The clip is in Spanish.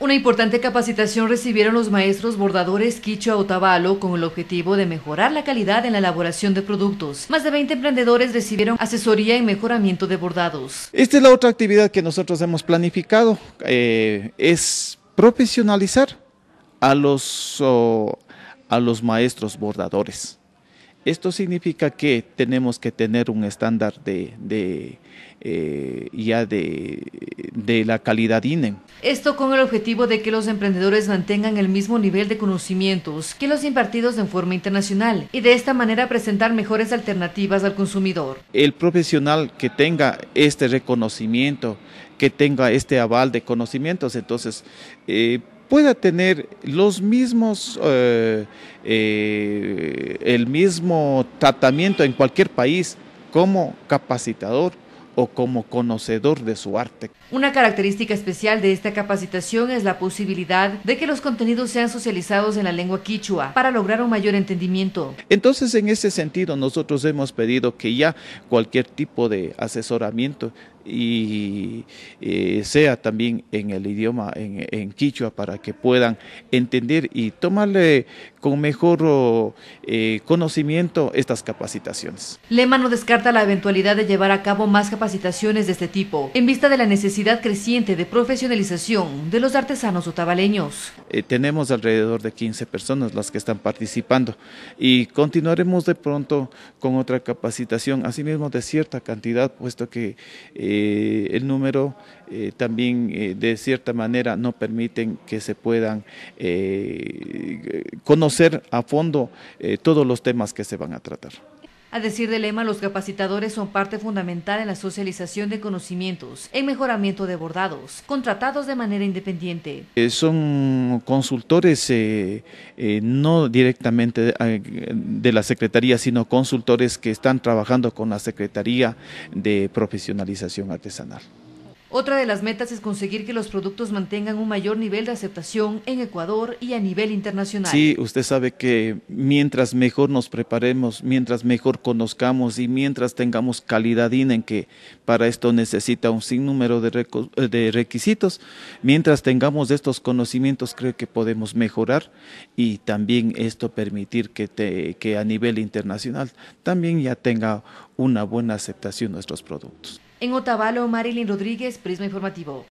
Una importante capacitación recibieron los maestros bordadores Quicho Otavalo con el objetivo de mejorar la calidad en la elaboración de productos. Más de 20 emprendedores recibieron asesoría en mejoramiento de bordados. Esta es la otra actividad que nosotros hemos planificado, eh, es profesionalizar a los, oh, a los maestros bordadores. Esto significa que tenemos que tener un estándar de, eh, ya de, la calidad INEM. Esto con el objetivo de que los emprendedores mantengan el mismo nivel de conocimientos que los impartidos en forma internacional y de esta manera presentar mejores alternativas al consumidor. El profesional que tenga este reconocimiento, que tenga este aval de conocimientos, entonces... Eh, pueda tener los mismos eh, el mismo tratamiento en cualquier país como capacitador o como conocedor de su arte. Una característica especial de esta capacitación es la posibilidad de que los contenidos sean socializados en la lengua quichua para lograr un mayor entendimiento. Entonces, en ese sentido, nosotros hemos pedido que ya cualquier tipo de asesoramiento y eh, sea también en el idioma en, quichua para que puedan entender y tomarle con mejor eh, conocimiento estas capacitaciones. Lema no descarta la eventualidad de llevar a cabo más capacitaciones capacitaciones de este tipo, en vista de la necesidad creciente de profesionalización de los artesanos otavaleños. Eh, tenemos alrededor de 15 personas las que están participando y continuaremos de pronto con otra capacitación, asimismo de cierta cantidad, puesto que eh, el número eh, también eh, de cierta manera no permiten que se puedan conocer a fondo todos los temas que se van a tratar. A decir del Lema, los capacitadores son parte fundamental en la socialización de conocimientos, en mejoramiento de bordados, contratados de manera independiente. Eh, son consultores eh, eh, no directamente de la Secretaría, sino consultores que están trabajando con la Secretaría de Profesionalización Artesanal. Otra de las metas es conseguir que los productos mantengan un mayor nivel de aceptación en Ecuador y a nivel internacional. Sí, usted sabe que mientras mejor nos preparemos, mientras mejor conozcamos y mientras tengamos calidad en que para esto necesita un sinnúmero de, de requisitos, mientras tengamos estos conocimientos creo que podemos mejorar y también esto permitir que, que a nivel internacional también ya tenga una buena aceptación nuestros productos. En Otavalo, Marilyn Rodríguez, Prisma Informativo.